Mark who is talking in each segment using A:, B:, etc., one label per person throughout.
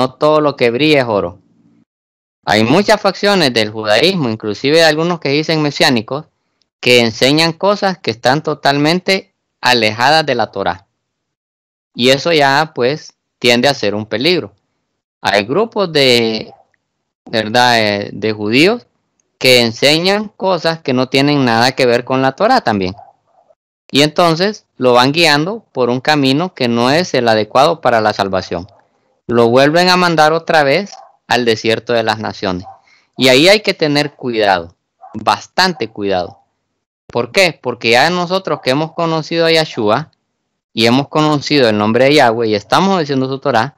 A: no todo lo que brilla es oro. Hay muchas facciones del judaísmo, inclusive algunos que dicen mesiánicos, que enseñan cosas que están totalmente alejadas de la Torá. Y eso ya pues tiende a ser un peligro. Hay grupos de, ¿verdad? Eh, de judíos que enseñan cosas que no tienen nada que ver con la Torá también. Y entonces lo van guiando por un camino que no es el adecuado para la salvación lo vuelven a mandar otra vez al desierto de las naciones. Y ahí hay que tener cuidado, bastante cuidado. ¿Por qué? Porque ya nosotros que hemos conocido a Yahshua y hemos conocido el nombre de Yahweh y estamos diciendo su Torah,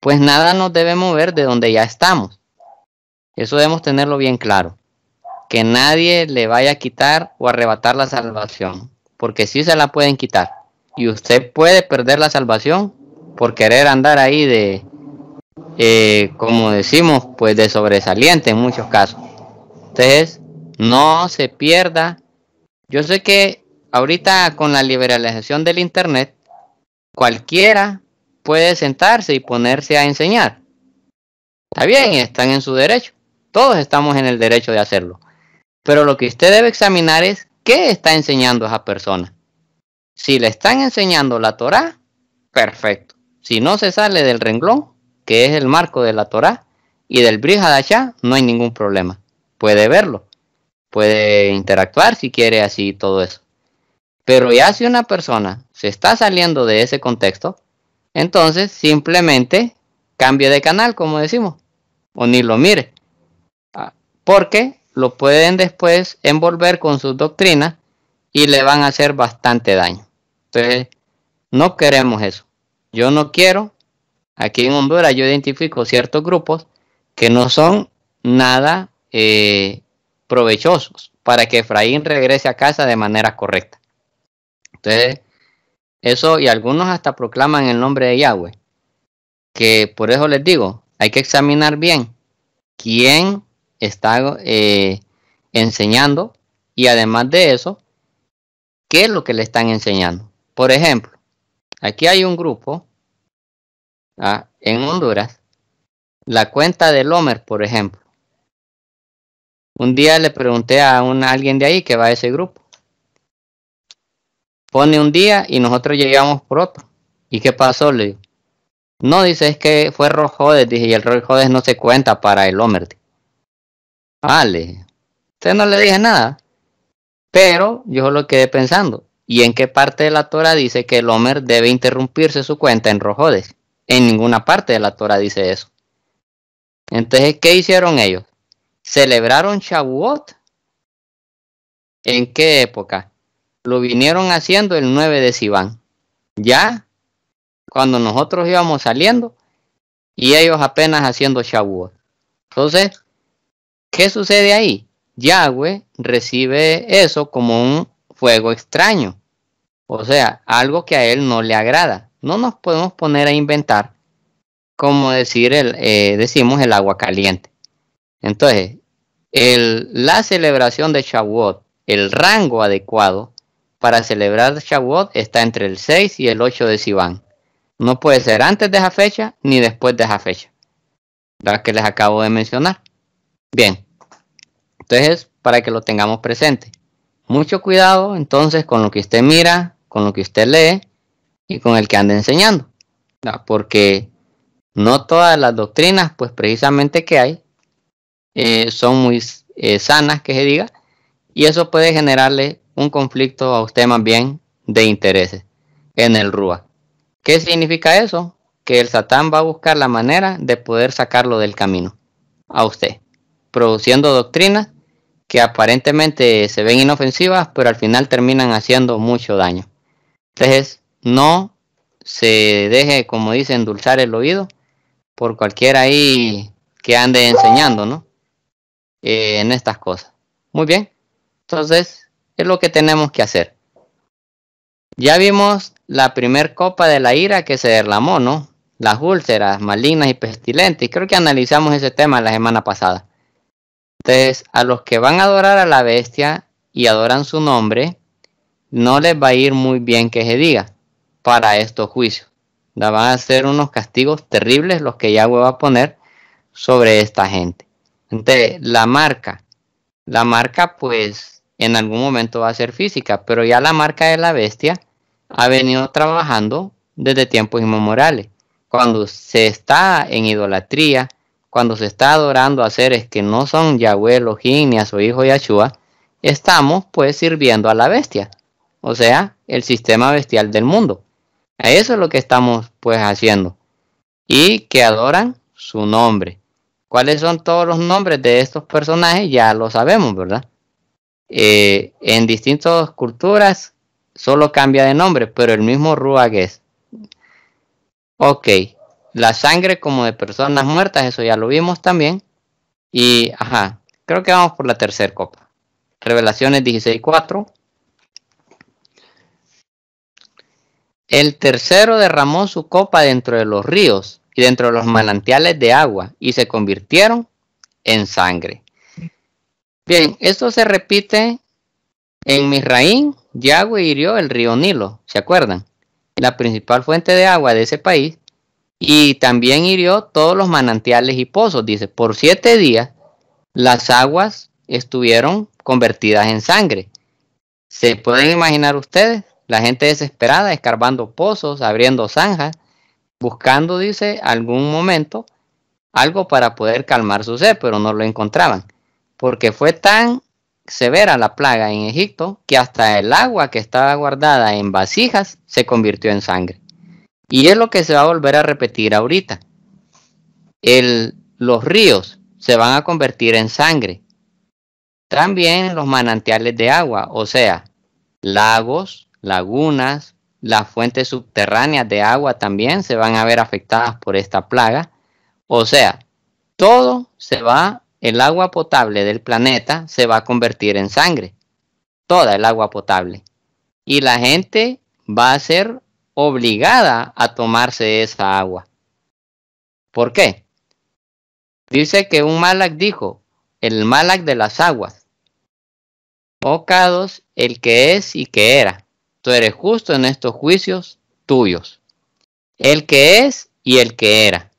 A: pues nada nos debe mover de donde ya estamos. Eso debemos tenerlo bien claro. Que nadie le vaya a quitar o arrebatar la salvación, porque sí se la pueden quitar. Y usted puede perder la salvación por querer andar ahí de, eh, como decimos, pues de sobresaliente en muchos casos. Entonces, no se pierda. Yo sé que ahorita con la liberalización del Internet, cualquiera puede sentarse y ponerse a enseñar. Está bien, están en su derecho. Todos estamos en el derecho de hacerlo. Pero lo que usted debe examinar es qué está enseñando esa persona. Si le están enseñando la Torah, perfecto. Si no se sale del renglón, que es el marco de la Torá, y del Brihadashah, no hay ningún problema. Puede verlo, puede interactuar si quiere así todo eso. Pero ya si una persona se está saliendo de ese contexto, entonces simplemente cambie de canal, como decimos, o ni lo mire. Ah, porque lo pueden después envolver con sus doctrinas y le van a hacer bastante daño. Entonces, no queremos eso yo no quiero, aquí en Honduras yo identifico ciertos grupos que no son nada eh, provechosos para que Efraín regrese a casa de manera correcta. Entonces, eso, y algunos hasta proclaman el nombre de Yahweh, que por eso les digo, hay que examinar bien quién está eh, enseñando y además de eso, qué es lo que le están enseñando. Por ejemplo, aquí hay un grupo ¿ah? en Honduras, la cuenta del Homer, por ejemplo. Un día le pregunté a, alguien de ahí que va a ese grupo. Pone un día y nosotros llegamos por otro. ¿Y qué pasó? Le digo. No, dice, es que fue ROJODES dije, y el ROJODES no se cuenta para el Homer. Vale. Ah, Usted no le dije nada. Pero yo lo quedé pensando. ¿Y en qué parte de la Torah dice que el Homer debe interrumpirse su cuenta en Rojodes? En ninguna parte de la Torah dice eso. Entonces, ¿qué hicieron ellos? ¿Celebraron Shavuot? ¿En qué época? Lo vinieron haciendo el 9 de Sivan. Ya, cuando nosotros íbamos saliendo y ellos apenas haciendo Shavuot. Entonces, ¿qué sucede ahí? Yahweh recibe eso como un fuego extraño. O sea, algo que a él no le agrada no nos podemos poner a inventar, como decir el, eh, decimos el agua caliente. Entonces, la celebración de Shavuot, el rango adecuado para celebrar Shavuot está entre el 6 y el 8 de Sivan. No puede ser antes de esa fecha ni después de esa fecha, la que les acabo de mencionar. Bien, entonces para que lo tengamos presente. Mucho cuidado entonces con lo que usted mira, con lo que usted lee, y con el que anda enseñando. Porque no todas las doctrinas, pues precisamente que hay, eh, son muy eh, sanas, que se diga, y eso puede generarle un conflicto a usted más bien de intereses en el RUA. ¿Qué significa eso? Que el Satán va a buscar la manera de poder sacarlo del camino a usted, produciendo doctrinas que aparentemente se ven inofensivas, pero al final terminan haciendo mucho daño. Entonces, no se deje, como dice, endulzar el oído por cualquiera ahí que ande enseñando, ¿no? Eh, en estas cosas. Muy bien. Entonces, es lo que tenemos que hacer. Ya vimos la primer copa de la ira que se derramó, ¿no? Las úlceras malignas y pestilentes. Creo que analizamos ese tema la semana pasada. Entonces, a los que van a adorar a la bestia y adoran su nombre, no les va a ir muy bien que se diga para estos juicios. Van a ser unos castigos terribles los que Yahweh va a poner sobre esta gente. Entonces, la marca, la marca pues en algún momento va a ser física, pero ya la marca de la bestia ha venido trabajando desde tiempos inmemoriales. Cuando se está en idolatría, cuando se está adorando a seres que no son Yahweh Elohim ni a su hijo Yahshua, estamos pues sirviendo a la bestia, o sea, el sistema bestial del mundo. Eso es lo que estamos pues haciendo. Y que adoran su nombre. ¿Cuáles son todos los nombres de estos personajes? Ya lo sabemos, ¿verdad? Eh, en distintas culturas solo cambia de nombre, pero el mismo Ruag es. Ok, la sangre como de personas muertas, eso ya lo vimos también. Y, ajá, creo que vamos por la tercera copa. Revelaciones 16.4. El tercero derramó su copa dentro de los ríos y dentro de los manantiales de agua y se convirtieron en sangre. Bien, esto se repite en Misraín, Yahweh hirió el río Nilo, ¿se acuerdan? La principal fuente de agua de ese país y también hirió todos los manantiales y pozos, dice, por siete días las aguas estuvieron convertidas en sangre. ¿Se pueden imaginar ustedes? La gente desesperada, escarbando pozos, abriendo zanjas, buscando, dice, algún momento, algo para poder calmar su sed, pero no lo encontraban. Porque fue tan severa la plaga en Egipto que hasta el agua que estaba guardada en vasijas se convirtió en sangre. Y es lo que se va a volver a repetir ahorita. los ríos se van a convertir en sangre. También los manantiales de agua, o sea, lagos, lagunas, las fuentes subterráneas de agua también se van a ver afectadas por esta plaga. O sea, todo se va, el agua potable del planeta se va a convertir en sangre, toda el agua potable. Y la gente va a ser obligada a tomarse esa agua. ¿Por qué? Dice que un Malak dijo, el Malak de las aguas. O oh el que es y que era eres justo en estos juicios tuyos, el que es y el que era.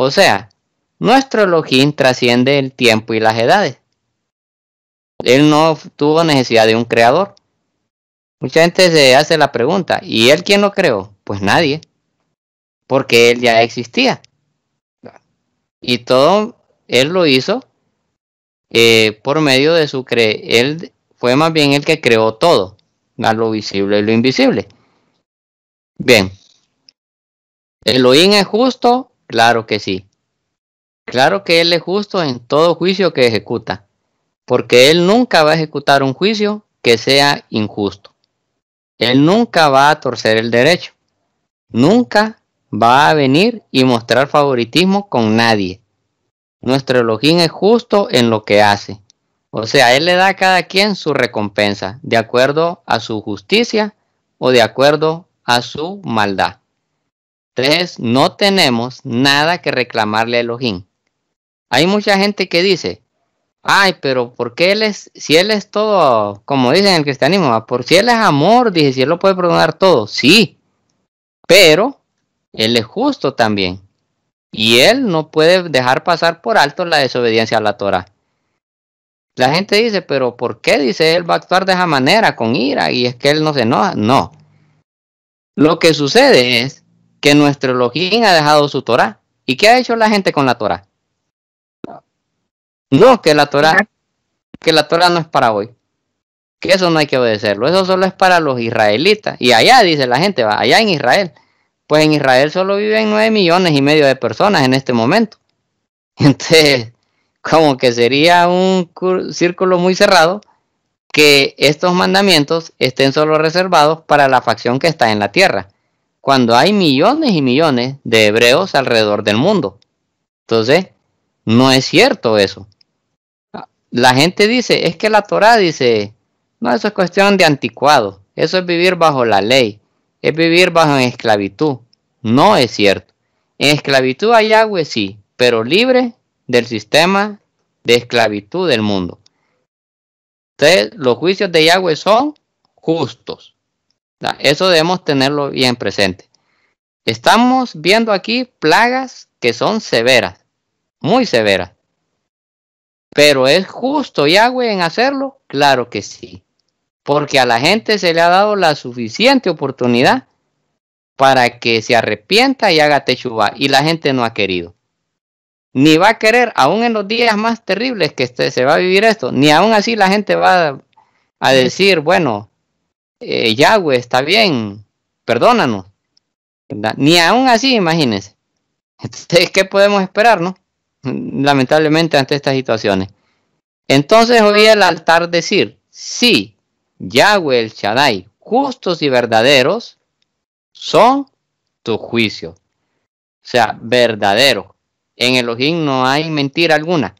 A: O sea, nuestro Elohim trasciende el tiempo y las edades. Él no tuvo necesidad de un creador. Mucha gente se hace la pregunta, ¿y él quién lo creó? Pues nadie, porque él ya existía. Y todo él lo hizo eh, por medio de su cre. Él fue más bien el que creó todo a lo visible y lo invisible. Bien. ¿Elohim es justo? Claro que sí. Claro que Él es justo en todo juicio que ejecuta, porque Él nunca va a ejecutar un juicio que sea injusto. Él nunca va a torcer el derecho. Nunca va a venir y mostrar favoritismo con nadie. Nuestro Elohim es justo en lo que hace. O sea, Él le da a cada quien su recompensa, de acuerdo a su justicia o de acuerdo a su maldad. Entonces, no tenemos nada que reclamarle a Elohim. Hay mucha gente que dice, ay, pero porque Él es, si Él es todo, como dicen en el cristianismo, ah, por si Él es amor, dice, si Él lo puede perdonar todo, sí, pero Él es justo también. Y Él no puede dejar pasar por alto la desobediencia a la Torah. La gente dice, pero ¿por qué? Dice, él va a actuar de esa manera, con ira, y es que él no se enoja. No. Lo que sucede es que nuestro Elohim ha dejado su Torah. ¿Y qué ha hecho la gente con la Torah? No, que la Torah, que la Torah no es para hoy. Que eso no hay que obedecerlo. Eso solo es para los israelitas. Y allá, dice la gente, va, allá en Israel. Pues en Israel solo viven nueve millones y medio de personas en este momento. Entonces, como que sería un círculo muy cerrado que estos mandamientos estén solo reservados para la facción que está en la tierra, cuando hay millones y millones de hebreos alrededor del mundo. Entonces, no es cierto eso. La gente dice, es que la Torah dice, no, eso es cuestión de anticuado, eso es vivir bajo la ley, es vivir bajo en esclavitud. No es cierto. En esclavitud hay agua, sí, pero libre del sistema de esclavitud del mundo. Entonces, los juicios de Yahweh son justos. Eso debemos tenerlo bien presente. Estamos viendo aquí plagas que son severas, muy severas. Pero ¿es justo Yahweh en hacerlo? Claro que sí. Porque a la gente se le ha dado la suficiente oportunidad para que se arrepienta y haga Teshuvah. Y la gente no ha querido ni va a querer, aún en los días más terribles que este, se va a vivir esto, ni aún así la gente va a, decir, bueno, eh, Yahweh está bien, perdónanos. Ni aún así, imagínense. Entonces, ¿qué podemos esperar, no? Lamentablemente ante estas situaciones. Entonces hoy el altar decir, sí, Yahweh el Shaddai, justos y verdaderos son tu juicio. O sea, verdadero. En Elohim no hay mentira alguna.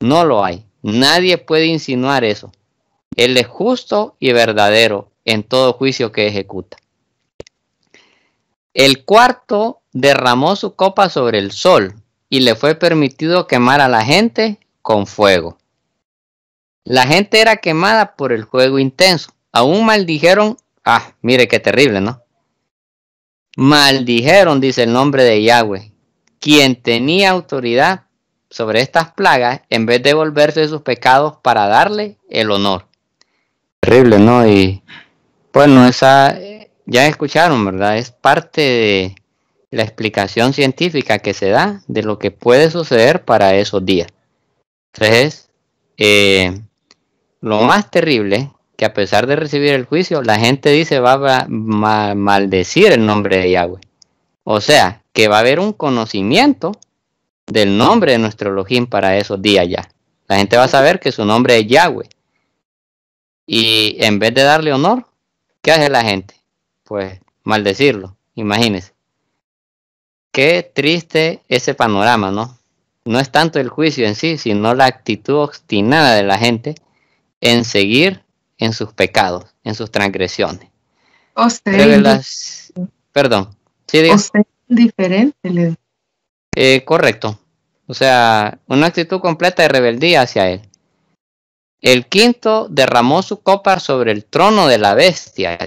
A: No lo hay. Nadie puede insinuar eso. Él es justo y verdadero en todo juicio que ejecuta. El cuarto derramó su copa sobre el sol y le fue permitido quemar a la gente con fuego. La gente era quemada por el fuego intenso. Aún maldijeron, ah, mire qué terrible, ¿no? Maldijeron, dice el nombre de Yahweh, quien tenía autoridad sobre estas plagas, en vez de volverse de sus pecados para darle el honor. Terrible, ¿no? Y bueno, pues, esa ya escucharon, ¿verdad? Es parte de la explicación científica que se da de lo que puede suceder para esos días. Entonces... Eh, lo más terrible, que a pesar de recibir el juicio, la gente dice va a maldecir el nombre de Yahweh. O sea, que va a haber un conocimiento del nombre de nuestro Elohim para esos días ya. La gente va a saber que su nombre es Yahweh. Y en vez de darle honor, ¿qué hace la gente? Pues maldecirlo, imagínense. Qué triste ese panorama, ¿no? No es tanto el juicio en sí, sino la actitud obstinada de la gente en seguir en sus pecados, en sus transgresiones. Perdón. Sí, diferente, eh, correcto. O sea, una actitud completa de rebeldía hacia él. El quinto derramó su copa sobre el trono de la bestia.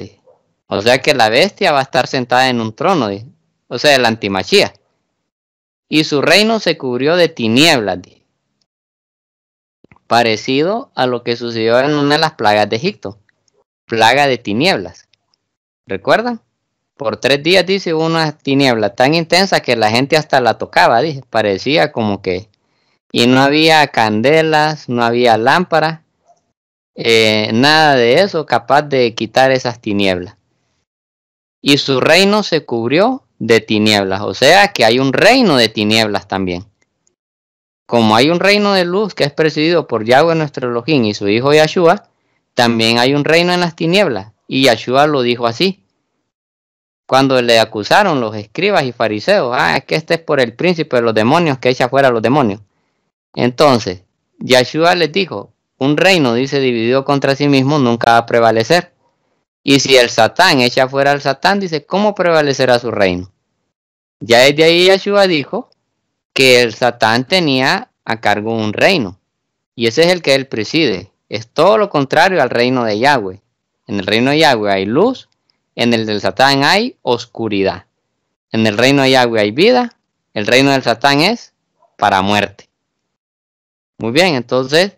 A: O sea que la bestia va a estar sentada en un trono, o sea, la antimachía. Y su reino se cubrió de tinieblas. Parecido a lo que sucedió en una de las plagas de Egipto. Plaga de tinieblas. ¿Recuerdan? Por tres días, dice, una tiniebla tan intensa que la gente hasta la tocaba, dice, parecía como que... Y no había candelas, no había lámparas, eh, nada de eso capaz de quitar esas tinieblas. Y su reino se cubrió de tinieblas, o sea que hay un reino de tinieblas también. Como hay un reino de luz que es presidido por Yahweh nuestro Elohim y su hijo Yahshua, también hay un reino en las tinieblas. Y Yahshua lo dijo así, cuando le acusaron los escribas y fariseos, ah, es que este es por el príncipe de los demonios que echa fuera a los demonios. Entonces, Yahshua les dijo, un reino, dice, dividido contra sí mismo nunca va a prevalecer. Y si el Satán echa fuera al Satán, dice, ¿cómo prevalecerá su reino? Ya desde ahí Yahshua dijo que el Satán tenía a cargo un reino. Y ese es el que él preside. Es todo lo contrario al reino de Yahweh. En el reino de Yahweh hay luz en el del Satán hay oscuridad. En el reino hay agua hay vida. El reino del Satán es para muerte. Muy bien, entonces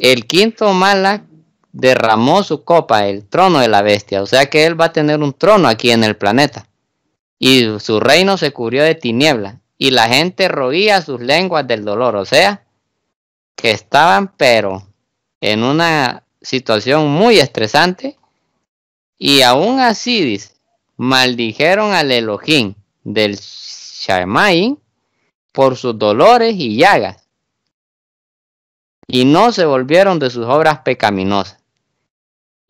A: el quinto mala derramó su copa, el trono de la bestia. O sea que él va a tener un trono aquí en el planeta. Y su reino se cubrió de tinieblas. Y la gente roía sus lenguas del dolor. O sea, que estaban, pero en una situación muy estresante y aún así, dice, maldijeron al Elohim del Shamayim por sus dolores y llagas. Y no se volvieron de sus obras pecaminosas.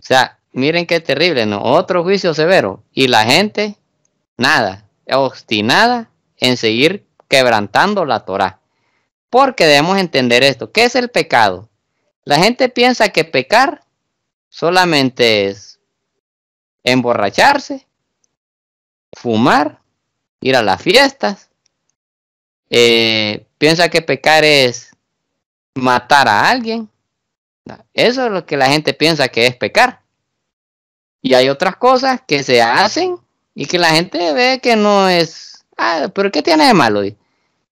A: O sea, miren qué terrible, ¿no? Otro juicio severo. Y la gente, nada, obstinada en seguir quebrantando la Torá. Porque debemos entender esto. ¿Qué es el pecado? La gente piensa que pecar solamente es emborracharse, fumar, ir a las fiestas. Eh, piensa que pecar es matar a alguien. Eso es lo que la gente piensa que es pecar. Y hay otras cosas que se hacen y que la gente ve que no es. Ah, pero ¿qué tiene de malo?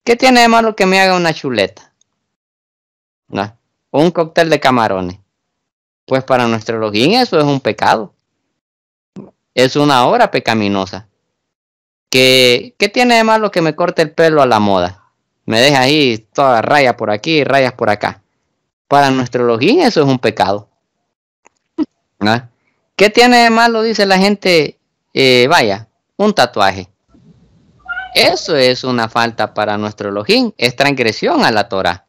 A: ¿Qué tiene de malo que me haga una chuleta? ¿No? O un cóctel de camarones. Pues para nuestro login eso es un pecado es una obra pecaminosa. ¿Qué, tiene de malo que me corte el pelo a la moda? Me deja ahí toda raya por aquí, rayas por acá. Para nuestro login eso es un pecado. ¿Ah? ¿Qué tiene de malo, dice la gente? Eh, vaya, un tatuaje. Eso es una falta para nuestro login, es transgresión a la Torah.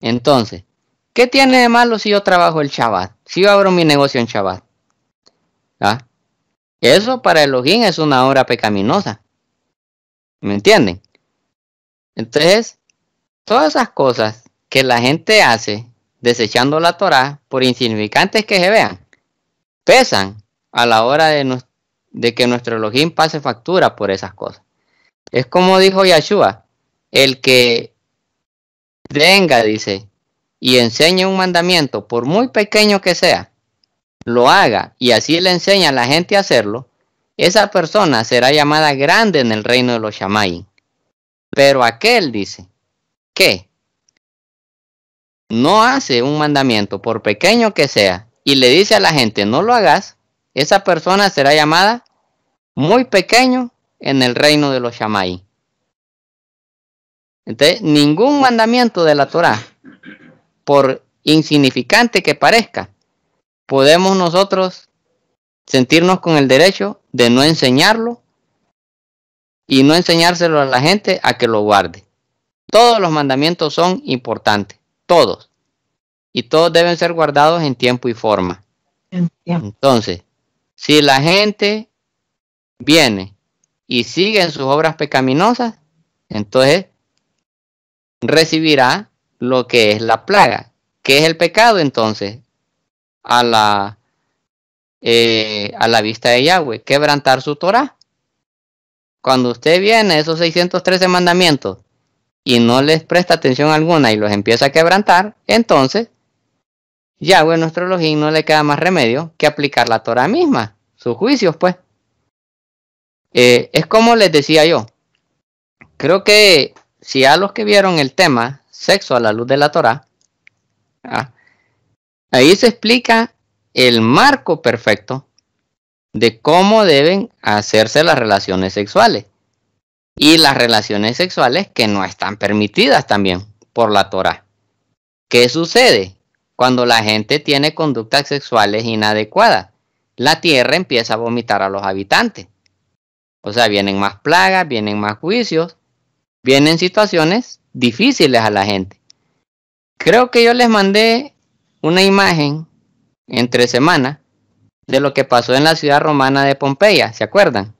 A: Entonces, ¿qué tiene de malo si yo trabajo el Shabbat? Si yo abro mi negocio en Shabbat. ¿Ah? Eso para Elohim es una obra pecaminosa. ¿Me entienden? Entonces, todas esas cosas que la gente hace desechando la Torá, por insignificantes que se vean, pesan a la hora de, de que nuestro Elohim pase factura por esas cosas. Es como dijo Yahshua, el que venga, dice, y enseñe un mandamiento, por muy pequeño que sea, lo haga y así le enseña a la gente a hacerlo, esa persona será llamada grande en el reino de los chamayim Pero aquel dice que no hace un mandamiento, por pequeño que sea, y le dice a la gente no lo hagas, esa persona será llamada muy pequeño en el reino de los chamayim Entonces, ningún mandamiento de la Torah, por insignificante que parezca, podemos nosotros sentirnos con el derecho de no enseñarlo y no enseñárselo a la gente a que lo guarde. Todos los mandamientos son importantes, todos. Y todos deben ser guardados en tiempo y forma. Entonces, si la gente viene y sigue en sus obras pecaminosas, entonces recibirá lo que es la plaga. que es el pecado entonces? a la, eh, a la vista de Yahweh, quebrantar su Torah. Cuando usted viene esos 613 mandamientos y no les presta atención alguna y los empieza a quebrantar, entonces Yahweh, nuestro Elohim, no le queda más remedio que aplicar la Torah misma, sus juicios, pues. Eh, es como les decía yo, creo que si a los que vieron el tema sexo a la luz de la Torah, ah, Ahí se explica el marco perfecto de cómo deben hacerse las relaciones sexuales y las relaciones sexuales que no están permitidas también por la Torah. ¿Qué sucede cuando la gente tiene conductas sexuales inadecuadas? La tierra empieza a vomitar a los habitantes. O sea, vienen más plagas, vienen más juicios, vienen situaciones difíciles a la gente. Creo que yo les mandé una imagen entre semana de lo que pasó en la ciudad romana de Pompeya, ¿se acuerdan?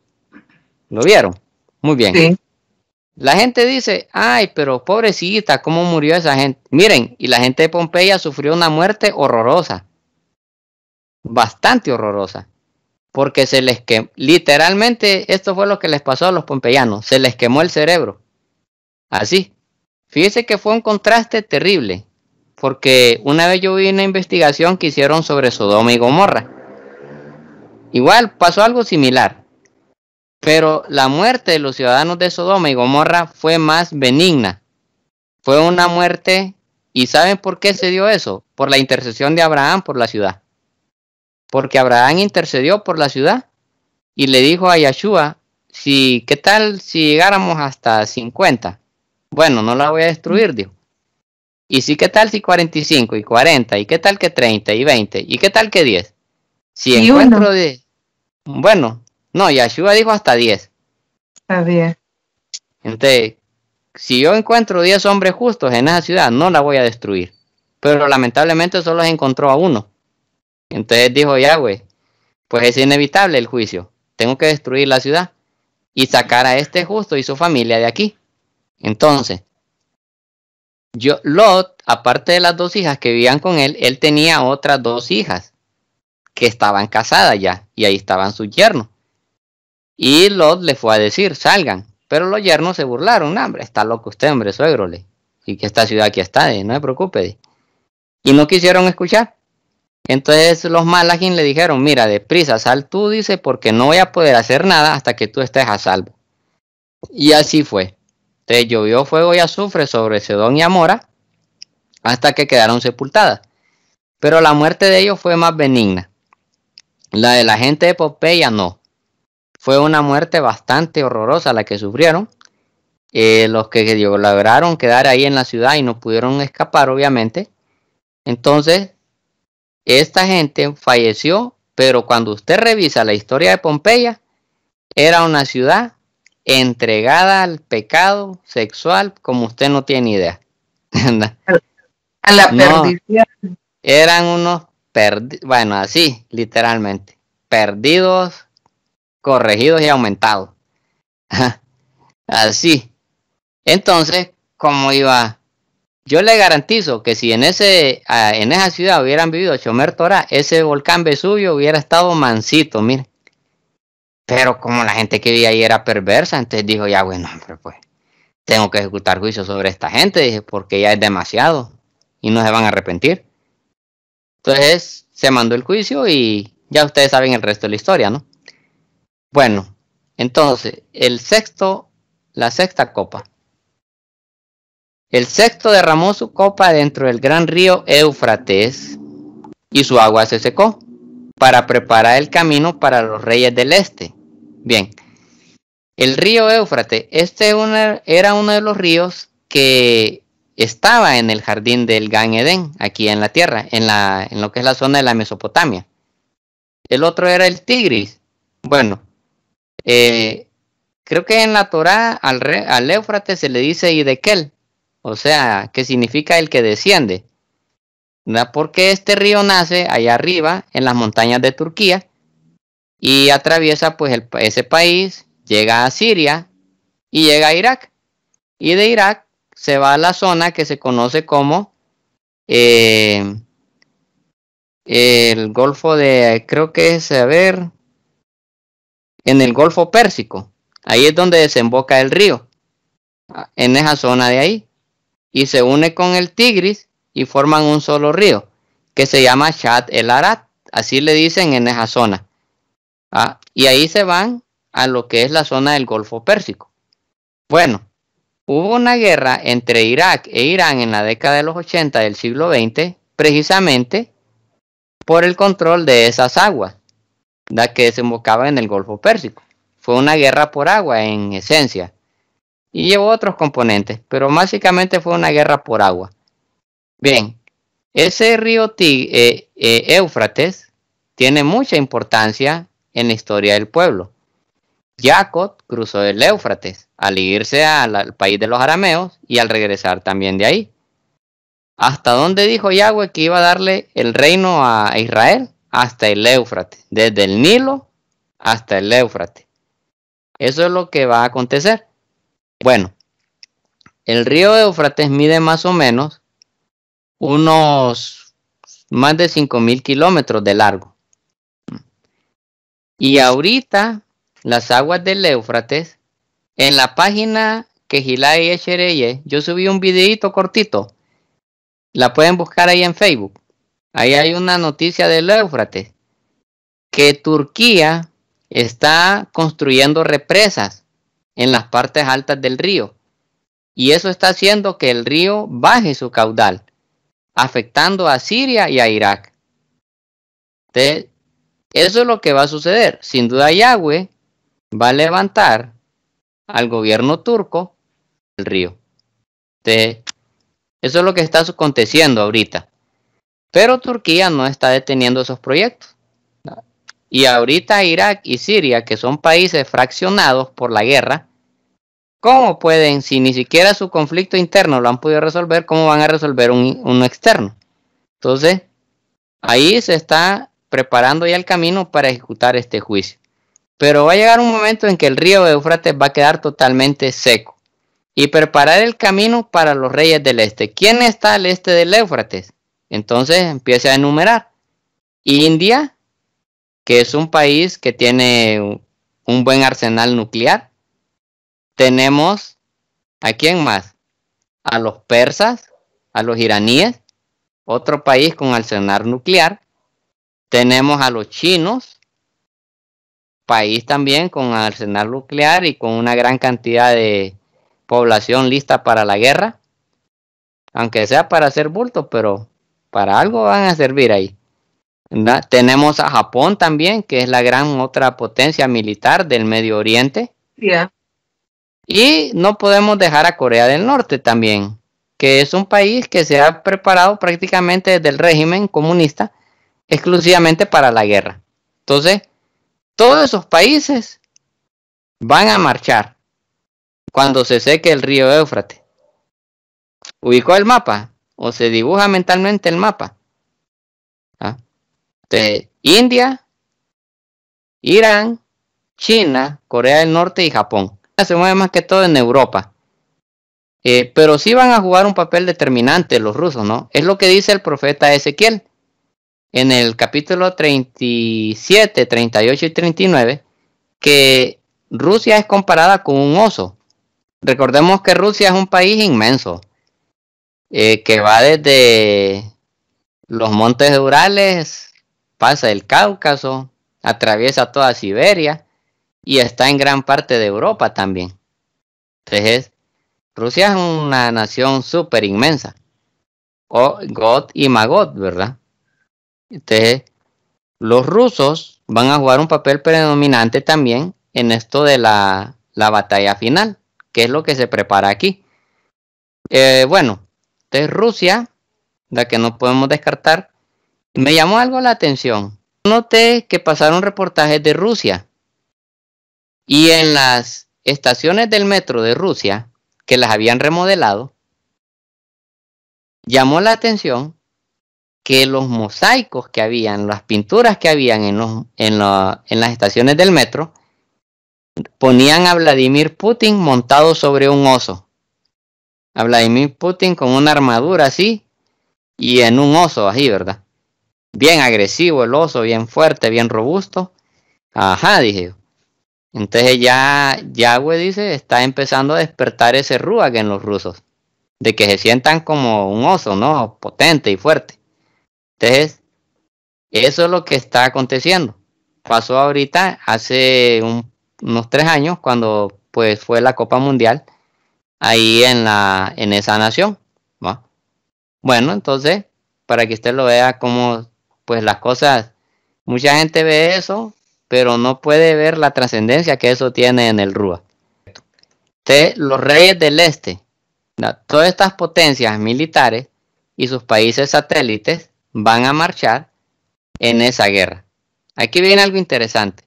A: ¿Lo vieron? Muy bien. La gente dice, ay, pero pobrecita, ¿cómo murió esa gente? Miren, y la gente de Pompeya sufrió una muerte horrorosa, bastante horrorosa, porque se les quemó, literalmente esto fue lo que les pasó a los pompeyanos, se les quemó el cerebro. Así. Fíjense que fue un contraste terrible porque una vez yo vi una investigación que hicieron sobre Sodoma y Gomorra. Igual pasó algo similar, pero la muerte de los ciudadanos de Sodoma y Gomorra fue más benigna. Fue una muerte, y ¿saben por qué se dio eso? Por la intercesión de Abraham por la ciudad. Porque Abraham intercedió por la ciudad y le dijo a Yahshua. ¿qué tal si llegáramos hasta 50? Bueno, no la voy a destruir, dijo ¿Y si qué tal si 45 y 40? ¿Y qué tal que 30 y 20? ¿Y qué tal que 10? Si encuentro Bueno, no, Yahshua dijo hasta 10. Está bien. Entonces, si yo encuentro 10 hombres justos en esa ciudad, no la voy a destruir. Pero lamentablemente solo encontró a uno. Entonces dijo Yahweh, pues es inevitable el juicio. Tengo que destruir la ciudad y sacar a este justo y su familia de aquí. Entonces, Lot, aparte de las dos hijas que vivían con él, él tenía otras dos hijas que estaban casadas ya, y ahí estaban sus yernos. Y Lot le fue a decir, salgan. Pero los yernos se burlaron, hombre, está loco usted, hombre, suegro, le. Y que esta ciudad aquí está, de, no se preocupe. Y no quisieron escuchar. Entonces los malajín le dijeron, mira, deprisa, sal tú, dice, porque no voy a poder hacer nada hasta que tú estés a salvo. Y así fue llovió fuego y azufre sobre Sedón y Amora hasta que quedaron sepultadas. Pero la muerte de ellos fue más benigna. La de la gente de Pompeya no. Fue una muerte bastante horrorosa la que sufrieron. Eh, los que lograron quedar ahí en la ciudad y no pudieron escapar, obviamente. Entonces, esta gente falleció, pero cuando usted revisa la historia de Pompeya, era una ciudad entregada al pecado sexual como usted no tiene idea. A la perdición. eran unos, perdidos, bueno, así, literalmente, perdidos, corregidos y aumentados. así. Entonces, como iba? Yo le garantizo que si en, ese, en esa ciudad hubieran vivido Chomer Torá, ese volcán Vesubio hubiera estado mansito, mire. Pero como la gente que vi ahí era perversa, entonces dijo, ya bueno, pero pues tengo que ejecutar juicio sobre esta gente, dije, porque ya es demasiado y no se van a arrepentir. Entonces se mandó el juicio y ya ustedes saben el resto de la historia, ¿no? Bueno, entonces, el sexto, la sexta copa. El sexto derramó su copa dentro del gran río Éufrates y su agua se secó para preparar el camino para los reyes del este. Bien, el río Éufrates, este era uno de los ríos que estaba en el jardín del Gan Edén, aquí en la tierra, en, lo que es la zona de la Mesopotamia. El otro era el Tigris. Bueno, eh, creo que en la Torá al, al Éufrates se le dice Idekel, o sea, que significa el que desciende. Porque este río nace allá arriba, en las montañas de Turquía, y atraviesa pues ese país, llega a Siria y llega a Irak. Y de Irak se va a la zona que se conoce como eh, el Golfo de, creo que es, a ver, en el Golfo Pérsico. Ahí es donde desemboca el río, en esa zona de ahí. Y se une con el Tigris y forman un solo río que se llama Chat el Arat, así le dicen en esa zona. ¿ah? Y ahí se van a lo que es la zona del Golfo Pérsico. Bueno, hubo una guerra entre Irak e Irán en la década de los 80 del siglo XX, precisamente por el control de esas aguas, la que desembocaban en el Golfo Pérsico. Fue una guerra por agua en esencia. Y llevó otros componentes, pero básicamente fue una guerra por agua. Bien, ese río eh, eh, Éufrates tiene mucha importancia en la historia del pueblo. Jacob cruzó el Éufrates al irse al, al país de los arameos y al regresar también de ahí. ¿Hasta dónde dijo Yahweh que iba a darle el reino a Israel? Hasta el Éufrates, desde el Nilo hasta el Éufrates. Eso es lo que va a acontecer. Bueno, el río Éufrates mide más o menos unos más de 5.000 kilómetros de largo. Y ahorita las aguas del Éufrates, en la página que Gilay Echereye, yo subí un videito cortito, la pueden buscar ahí en Facebook. Ahí hay una noticia del Éufrates, que Turquía está construyendo represas en las partes altas del río. Y eso está haciendo que el río baje su caudal afectando a Siria y a Irak. eso es lo que va a suceder. Sin duda Yahweh va a levantar al gobierno turco el río. eso es lo que está aconteciendo ahorita. Pero Turquía no está deteniendo esos proyectos. Y ahorita Irak y Siria, que son países fraccionados por la guerra, ¿Cómo pueden, si ni siquiera su conflicto interno lo han podido resolver, cómo van a resolver uno externo? Entonces, ahí se está preparando ya el camino para ejecutar este juicio. Pero va a llegar un momento en que el río de Eufrates va a quedar totalmente seco y preparar el camino para los reyes del este. ¿Quién está al este del Éufrates? Entonces empiece a enumerar. India, que es un país que tiene un buen arsenal nuclear tenemos a quién más? A los persas, a los iraníes, otro país con arsenal nuclear. Tenemos a los chinos, país también con arsenal nuclear y con una gran cantidad de población lista para la guerra. Aunque sea para hacer bulto, pero para algo van a servir ahí. Tenemos a Japón también, que es la gran otra potencia militar del Medio Oriente. sí. Y no podemos dejar a Corea del Norte también, que es un país que se ha preparado prácticamente desde el régimen comunista exclusivamente para la guerra. Entonces, todos esos países van a marchar cuando se seque el río Éufrates. ¿Ubicó el mapa? ¿O se dibuja mentalmente el mapa? ¿Ah? India, Irán, China, Corea del Norte y Japón se mueve más que todo en Europa. Eh, pero sí van a jugar un papel determinante los rusos, ¿no? Es lo que dice el profeta Ezequiel. En el capítulo 37, 38 y 39, que Rusia es comparada con un oso. Recordemos que Rusia es un país inmenso, eh, que va desde los montes Urales, pasa el Cáucaso, atraviesa toda Siberia y está en gran parte de Europa también. Entonces, Rusia es una nación súper inmensa. O God y Magot, ¿verdad? Entonces, los rusos van a jugar un papel predominante también en esto de la, la batalla final, que es lo que se prepara aquí. Eh, bueno, entonces Rusia, la que no podemos descartar, me llamó algo la atención. Noté que pasaron reportajes de Rusia y en las estaciones del metro de Rusia, que las habían remodelado, llamó la atención que los mosaicos que habían, las pinturas que habían en, en, en las estaciones del metro, ponían a Vladimir Putin montado sobre un oso. A Vladimir Putin con una armadura así y en un oso así, ¿verdad? Bien agresivo el oso, bien fuerte, bien robusto. Ajá, dije entonces ya Yahweh dice, está empezando a despertar ese ruag en los rusos, de que se sientan como un oso, ¿no? Potente y fuerte. Entonces, eso es lo que está aconteciendo. Pasó ahorita, hace unos tres años, cuando pues fue la Copa Mundial, ahí en, la, en esa nación. Bueno, entonces, para que usted lo vea como pues las cosas, mucha gente ve eso pero no puede ver la trascendencia que eso tiene en el Rúa. los reyes del este, todas estas potencias militares y sus países satélites van a marchar en esa guerra. Aquí viene algo interesante.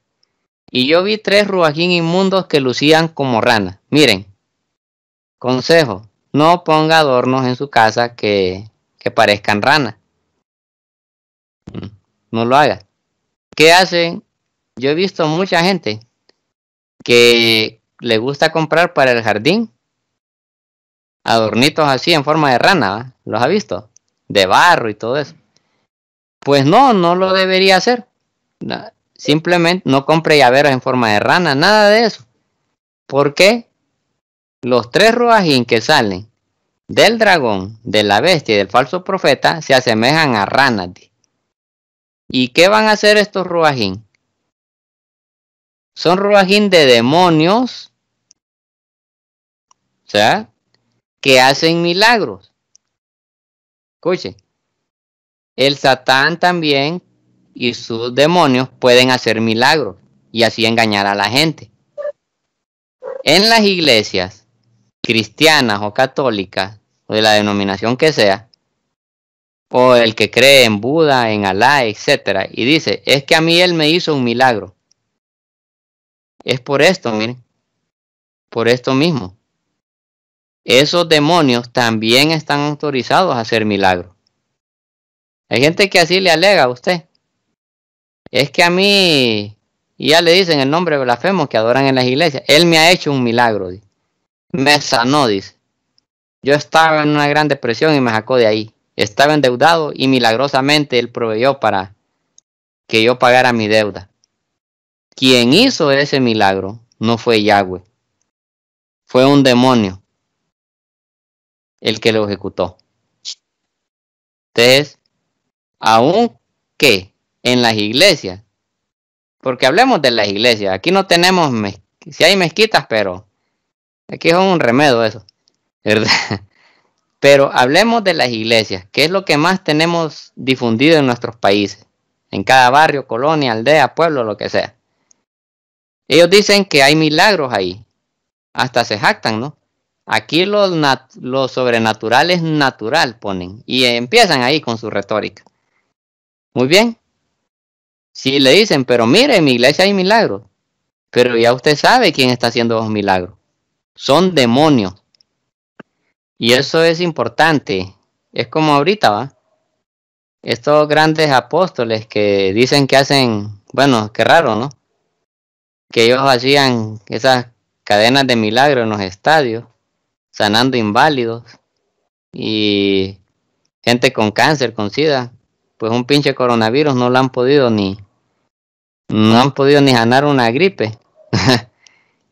A: Y yo vi tres ruajín inmundos que lucían como ranas. Miren, consejo, no ponga adornos en su casa que, que parezcan ranas. Mm, no lo haga. ¿Qué hacen yo he visto mucha gente que le gusta comprar para el jardín adornitos así en forma de rana, ¿los ha visto? De barro y todo eso. Pues no, no lo debería hacer. Simplemente no compre llaveros en forma de rana, nada de eso. Porque los tres ruajín que salen del dragón, de la bestia y del falso profeta se asemejan a ranas. ¿Y qué van a hacer estos ruajín? son ruajín de demonios, o sea, que hacen milagros. Escuchen, el Satán también y sus demonios pueden hacer milagros y así engañar a la gente. En las iglesias cristianas o católicas, o de la denominación que sea, o el que cree en Buda, en Alá, etc., y dice, es que a mí él me hizo un milagro. Es por esto, miren. Por esto mismo. Esos demonios también están autorizados a hacer milagros. Hay gente que así le alega a usted. Es que a mí, ya le dicen el nombre de blasfemo que adoran en las iglesias, él me ha hecho un milagro. Me sanó, dice. Yo estaba en una gran depresión y me sacó de ahí. Estaba endeudado y milagrosamente él proveyó para que yo pagara mi deuda. Quien hizo ese milagro no fue Yahweh, fue un demonio el que lo ejecutó. Entonces, aunque en las iglesias, porque hablemos de las iglesias, aquí no tenemos, si hay mezquitas, pero aquí es un remedio eso, ¿verdad? Pero hablemos de las iglesias, que es lo que más tenemos difundido en nuestros países, en cada barrio, colonia, aldea, pueblo, lo que sea. Ellos dicen que hay milagros ahí. Hasta se jactan, ¿no? Aquí lo, sobrenaturales sobrenatural es natural, ponen. Y empiezan ahí con su retórica. Muy bien. Si le dicen, pero mire, en mi iglesia hay milagros. Pero ya usted sabe quién está haciendo los milagros. Son demonios. Y eso es importante. Es como ahorita, ¿va? Estos grandes apóstoles que dicen que hacen, bueno, qué raro, ¿no? que ellos hacían esas cadenas de milagro en los estadios, sanando inválidos y gente con cáncer, con sida, pues un pinche coronavirus no lo han podido ni no han podido ni ganar una gripe.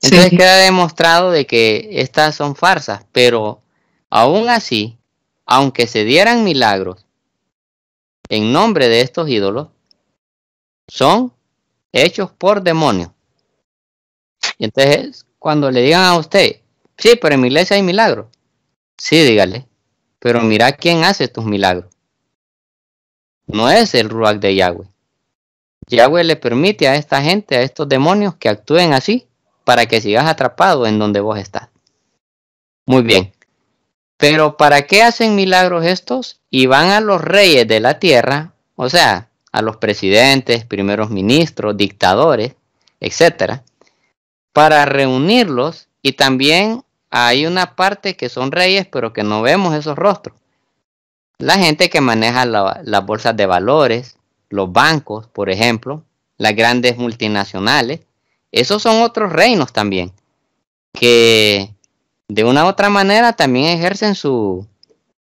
A: Entonces queda demostrado de que estas son farsas, pero aún así, aunque se dieran milagros en nombre de estos ídolos, son hechos por demonios entonces, cuando le digan a usted, sí, pero en mi iglesia hay milagros. Sí, dígale, pero mira quién hace tus milagros. No es el Ruach de Yahweh. Yahweh le permite a esta gente, a estos demonios, que actúen así para que sigas atrapado en donde vos estás. Muy bien. Pero ¿para qué hacen milagros estos? Y van a los reyes de la tierra, o sea, a los presidentes, primeros ministros, dictadores, etcétera, para reunirlos y también hay una parte que son reyes, pero que no vemos esos rostros. La gente que maneja las bolsas de valores, los bancos, por ejemplo, las grandes multinacionales, esos son otros reinos también, que de una u otra manera también ejercen su,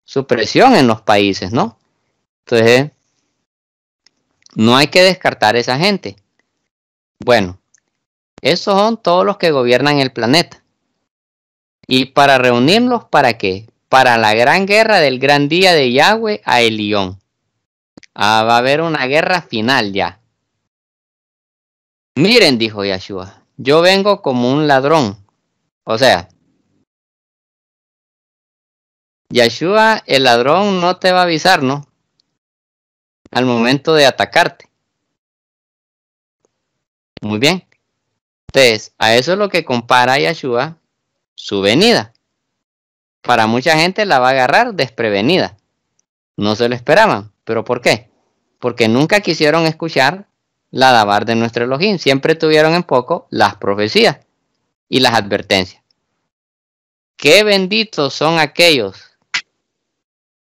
A: su presión en los países, ¿no? Entonces, no hay que descartar a esa gente. Bueno, esos son todos los que gobiernan el planeta. Y para reunirlos, ¿para qué? Para la gran guerra del gran día de Yahweh a Elión. Ah, va a haber una guerra final ya. Miren, dijo Yahshua, yo vengo como un ladrón. O sea, Yahshua, el ladrón, no te va a avisar, ¿no? Al momento de atacarte. Muy bien. Entonces, a eso es lo que compara Yahshua su venida. Para mucha gente la va a agarrar desprevenida. No se lo esperaban. ¿Pero por qué? Porque nunca quisieron escuchar la dabar de nuestro Elohim. Siempre tuvieron en poco las profecías y las advertencias. Qué benditos son aquellos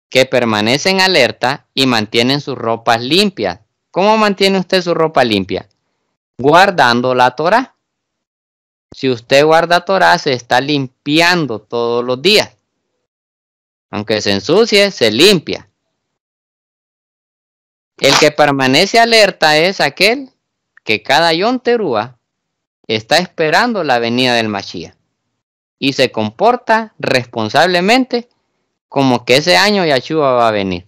A: que permanecen alerta y mantienen sus ropas limpias. ¿Cómo mantiene usted su ropa limpia? Guardando la Torah. Si usted guarda Torah, se está limpiando todos los días. Aunque se ensucie, se limpia. El que permanece alerta es aquel que cada Yom Terúa está esperando la venida del Mashiach y se comporta responsablemente como que ese año Yahshua va a venir.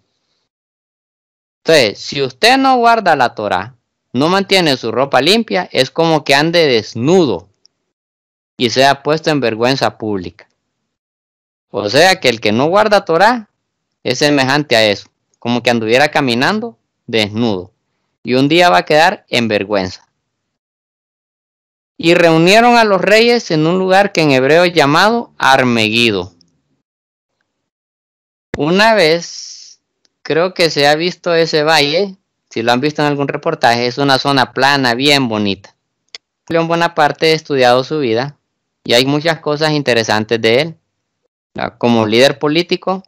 A: Entonces, si usted no guarda la Torah, no mantiene su ropa limpia, es como que ande desnudo y ha puesto en vergüenza pública. O sea que el que no guarda Torah es semejante a eso, como que anduviera caminando desnudo, y un día va a quedar en vergüenza. Y reunieron a los reyes en un lugar que en hebreo es llamado Armeguido. Una vez, creo que se ha visto ese valle, si lo han visto en algún reportaje, es una zona plana, bien bonita. León Bonaparte ha estudiado su vida y hay muchas cosas interesantes de él. Ah, como líder político,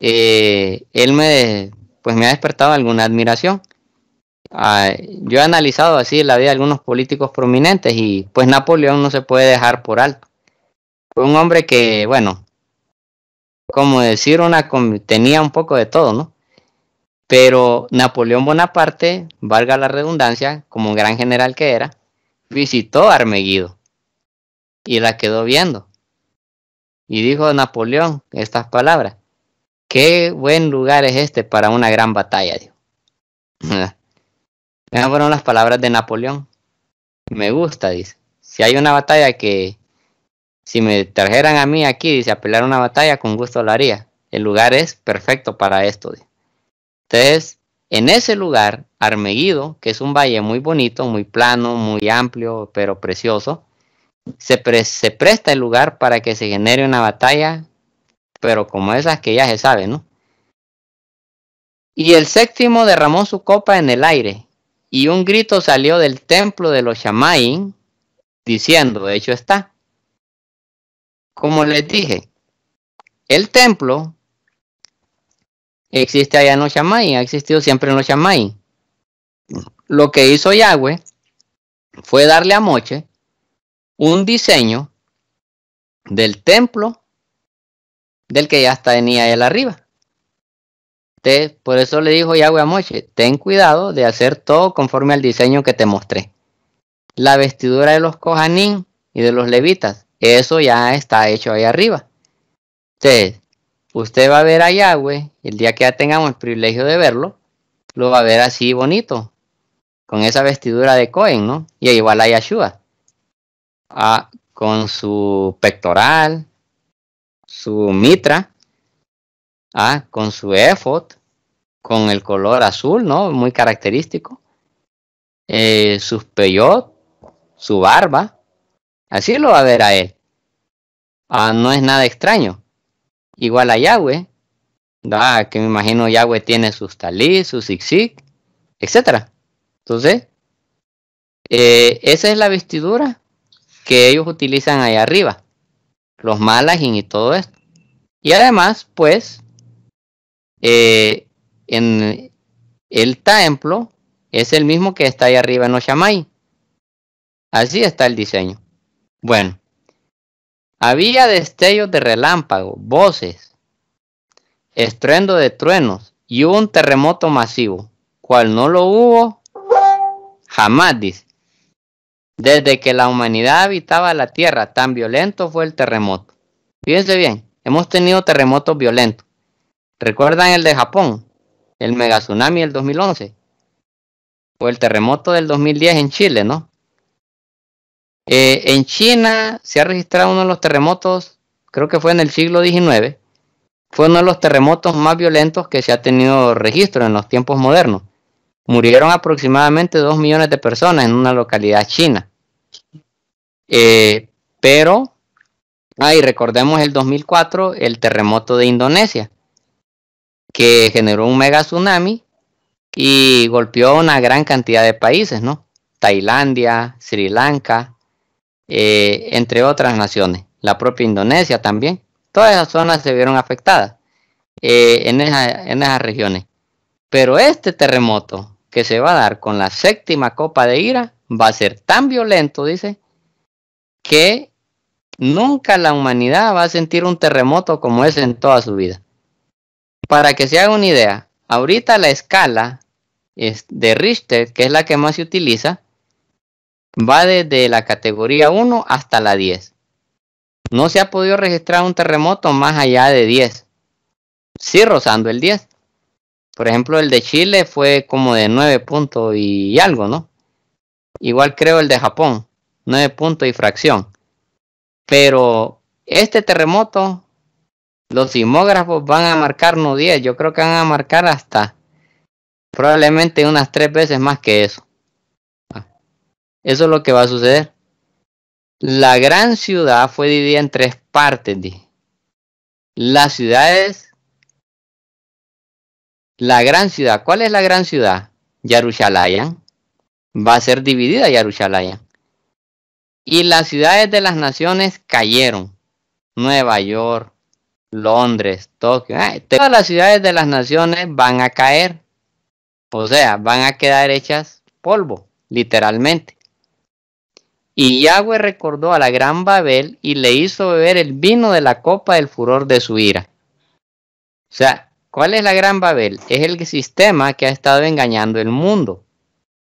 A: eh, él me, pues me ha despertado alguna admiración. Ah, yo he analizado así la vida de algunos políticos prominentes y pues Napoleón no se puede dejar por alto. Fue un hombre que, bueno, como decir, una, tenía un poco de todo, ¿no? Pero Napoleón Bonaparte, valga la redundancia, como gran general que era, visitó Armeguido y la quedó viendo. Y dijo Napoleón estas palabras. Qué buen lugar es este para una gran batalla, dijo. fueron las palabras de Napoleón. Me gusta, dice. Si hay una batalla que, si me trajeran a mí aquí, dice, a pelear una batalla, con gusto lo haría. El lugar es perfecto para esto. Entonces, en ese lugar, Armeguido, que es un valle muy bonito, muy plano, muy amplio, pero precioso, se, presta el lugar para que se genere una batalla, pero como esas que ya se sabe, ¿no? Y el séptimo derramó su copa en el aire, y un grito salió del templo de los Shamaín, diciendo, de hecho está. Como les dije, el templo existe allá en los y ha existido siempre en los Shamaín. Lo que hizo Yahweh fue darle a Moche un diseño del templo del que ya está tenía él arriba. Entonces, por eso le dijo Yahweh a Moche, ten cuidado de hacer todo conforme al diseño que te mostré. La vestidura de los cojanín y de los levitas, eso ya está hecho ahí arriba. Entonces, usted va a ver a Yahweh, el día que ya tengamos el privilegio de verlo, lo va a ver así bonito, con esa vestidura de Cohen, ¿no? Y igual a Yahshua con su pectoral, su mitra, con su efod, con el color azul, ¿no? Muy característico. Eh, sus peyot, su barba. Así lo va a ver a él. Ah, no es nada extraño. Igual a Yahweh, da que me imagino Yahweh tiene sus talis, sus zigzag, etc. Entonces, eh, esa es la vestidura que ellos utilizan ahí arriba, los Malagin y todo esto. Y además, pues, eh, en el templo es el mismo que está ahí arriba en Oshamay. Así está el diseño. Bueno, había destellos de relámpago, voces, estruendo de truenos y un terremoto masivo, cual no lo hubo jamás, dice desde que la humanidad habitaba la Tierra, tan violento fue el terremoto. Fíjense bien, hemos tenido terremotos violentos. ¿Recuerdan el de Japón? El megatsunami del 2011. O el terremoto del 2010 en Chile, ¿no? Eh, en China se ha registrado uno de los terremotos, creo que fue en el siglo XIX. Fue uno de los terremotos más violentos que se ha tenido registro en los tiempos modernos murieron aproximadamente 2 millones de personas en una localidad china. Eh, pero, ahí recordemos el 2004, el terremoto de Indonesia, que generó un mega tsunami y golpeó una gran cantidad de países, ¿no? Tailandia, Sri Lanka, eh, entre otras naciones, la propia Indonesia también. Todas esas zonas se vieron afectadas eh, en esas regiones. Pero este terremoto que se va a dar con la séptima copa de ira va a ser tan violento, dice, que nunca la humanidad va a sentir un terremoto como ese en toda su vida. Para que se haga una idea, ahorita la escala de Richter, que es la que más se utiliza, va desde la categoría 1 hasta la 10. No se ha podido registrar un terremoto más allá de 10. Sí, rozando el 10. Por ejemplo, el de Chile fue como de 9 puntos y algo, ¿no? Igual creo el de Japón. 9 puntos y fracción. Pero este terremoto, los sismógrafos van a marcar no 10, yo creo que van a marcar hasta probablemente unas 3 veces más que eso. Ah, eso es lo que va a suceder. La gran ciudad fue dividida en tres partes. Las ciudades. La gran ciudad. ¿Cuál es la gran ciudad? Yarushalayan. Va a ser dividida Yarushalayan. Y las ciudades de las naciones cayeron. Nueva York, Londres, Tokio. todas las ciudades de las naciones van a caer. O sea, van a quedar hechas polvo, literalmente. Y Yahweh recordó a la gran Babel y le hizo beber el vino de la copa del furor de su ira. O sea, ¿cuál es la gran Babel? Es el sistema que ha estado engañando el mundo.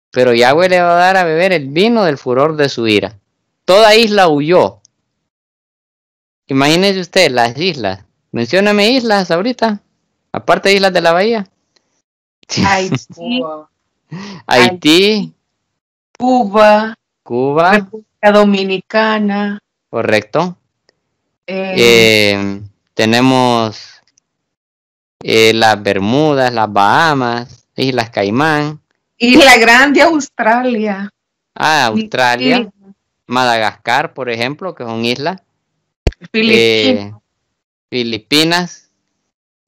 A: Pero Yahweh le va a dar a beber el vino del furor de su ira. Toda isla huyó. Imagínense usted las islas. Mencióname islas ahorita. Aparte de islas de la bahía. Haití. Cuba. Cuba. República Dominicana. Correcto. Eh, eh, tenemos eh, las Bermudas, las Bahamas, Islas Caimán. Isla Grande, Australia. Ah, Australia. Madagascar, por ejemplo, que una isla.
B: Filipinas.
A: Eh, Filipinas.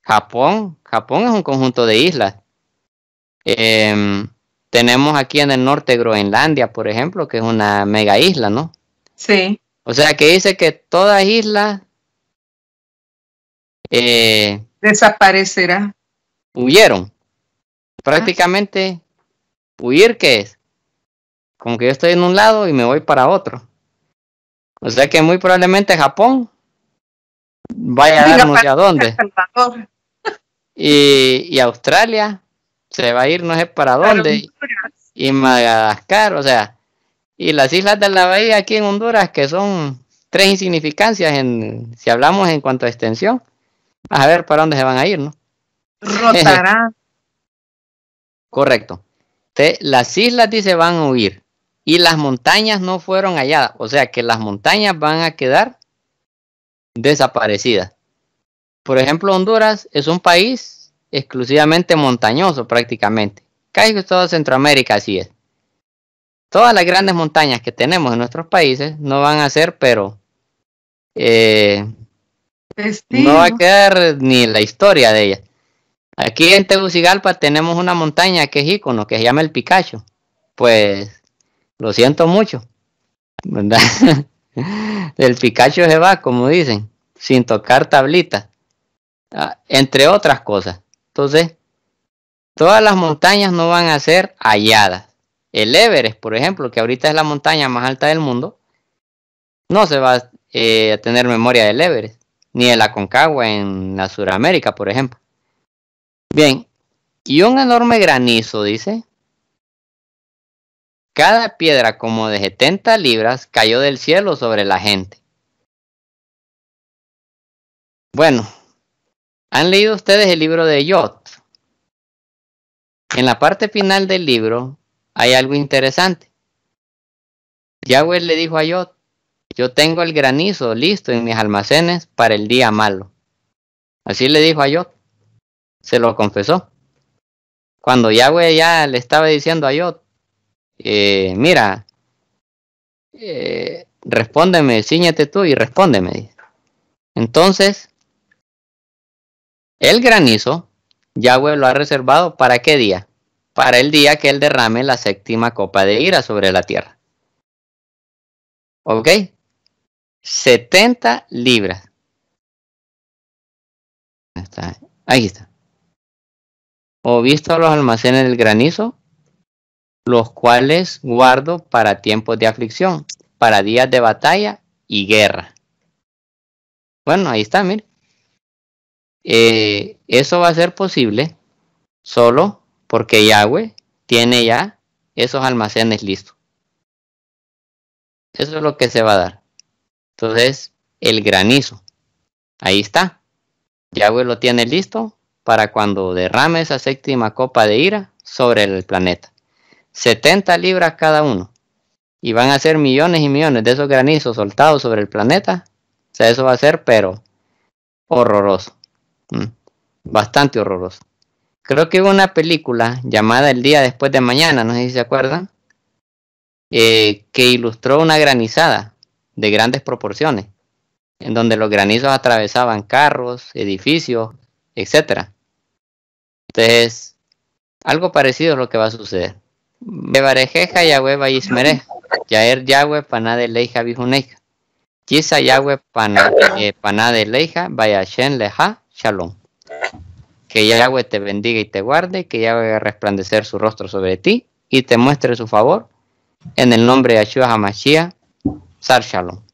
A: Japón. Japón es un conjunto de islas. Em, tenemos aquí en el norte Groenlandia, por ejemplo, que es una mega isla, ¿no? Sí. O sea que dice que todas islas desaparecerán. Eh, desaparecerá. Huyeron. Ah. Prácticamente, huir qué es? Como que yo estoy en un lado y me voy para otro. O sea que muy probablemente Japón vaya a darnos a dónde. Y, Australia se va a ir no sé para dónde. Y Madagascar, o sea, y las islas de la bahía aquí en Honduras, que son tres insignificancias en, si hablamos en cuanto a extensión, a ver para dónde se van a ir, ¿no? Rotarán. Correcto. Te, las islas dice van a huir y las montañas no fueron halladas. O sea que las montañas van a quedar desaparecidas. Por ejemplo, Honduras es un país exclusivamente montañoso prácticamente. Casi toda Centroamérica así es. Todas las grandes montañas que tenemos en nuestros países no van a ser, pero eh, no va a quedar ni la historia de ellas. Aquí en Tegucigalpa tenemos una montaña que es ícono, que se llama el Picacho. Pues lo siento mucho, ¿verdad? El picacho se va, como dicen, sin tocar tablita, ah, entre otras cosas. Entonces, todas las montañas no van a ser halladas. El Everest, por ejemplo, que ahorita es la montaña más alta del mundo, no se va eh, a tener memoria del Everest, ni de la Concagua en la Sudamérica, por ejemplo. Bien, y un enorme granizo, dice, cada piedra como de 70 libras cayó del cielo sobre la gente. Bueno, ¿han leído ustedes el libro de Yot? En la parte final del libro hay algo interesante. Yahweh le dijo a Yot, yo tengo el granizo listo en mis almacenes para el día malo. Así le dijo a Yot. Se lo confesó. Cuando Yahweh ya le estaba diciendo a Yot, eh, mira, eh, respóndeme, síñate tú y respóndeme. Entonces, el granizo, Yahweh lo ha reservado para qué día? Para el día que él derrame la séptima copa de ira sobre la tierra. ¿Ok? 70 libras. Ahí está. O visto los almacenes del granizo, los cuales guardo para tiempos de aflicción, para días de batalla y guerra. Bueno, ahí está, miren. Eh, eso va a ser posible solo porque Yahweh tiene ya esos almacenes listos. Eso es lo que se va a dar. Entonces, el granizo. Ahí está. Yahweh lo tiene listo para cuando derrame esa séptima copa de ira sobre el planeta. 70 libras cada uno. Y van a ser millones y millones de esos granizos soltados sobre el planeta. O sea, eso va a ser, pero horroroso. Mm, bastante horroroso. Creo que hubo una película llamada El día después de mañana, no sé si se acuerdan, eh, que ilustró una granizada de grandes proporciones, en donde los granizos atravesaban carros, edificios, etcétera. Entonces, algo parecido es lo que va a suceder. Bebarejeja Yahweh Bayismereh, Yaer Yahweh Paná de Leija Bijuneija, Yisa Yahweh Paná de Leija, Bayashen Leja, Shalom. Que Yahweh te bendiga y te guarde, que Yahweh resplandecer su rostro sobre ti y te muestre su favor. En el nombre de Yahshua Hamashiach, Sar Shalom.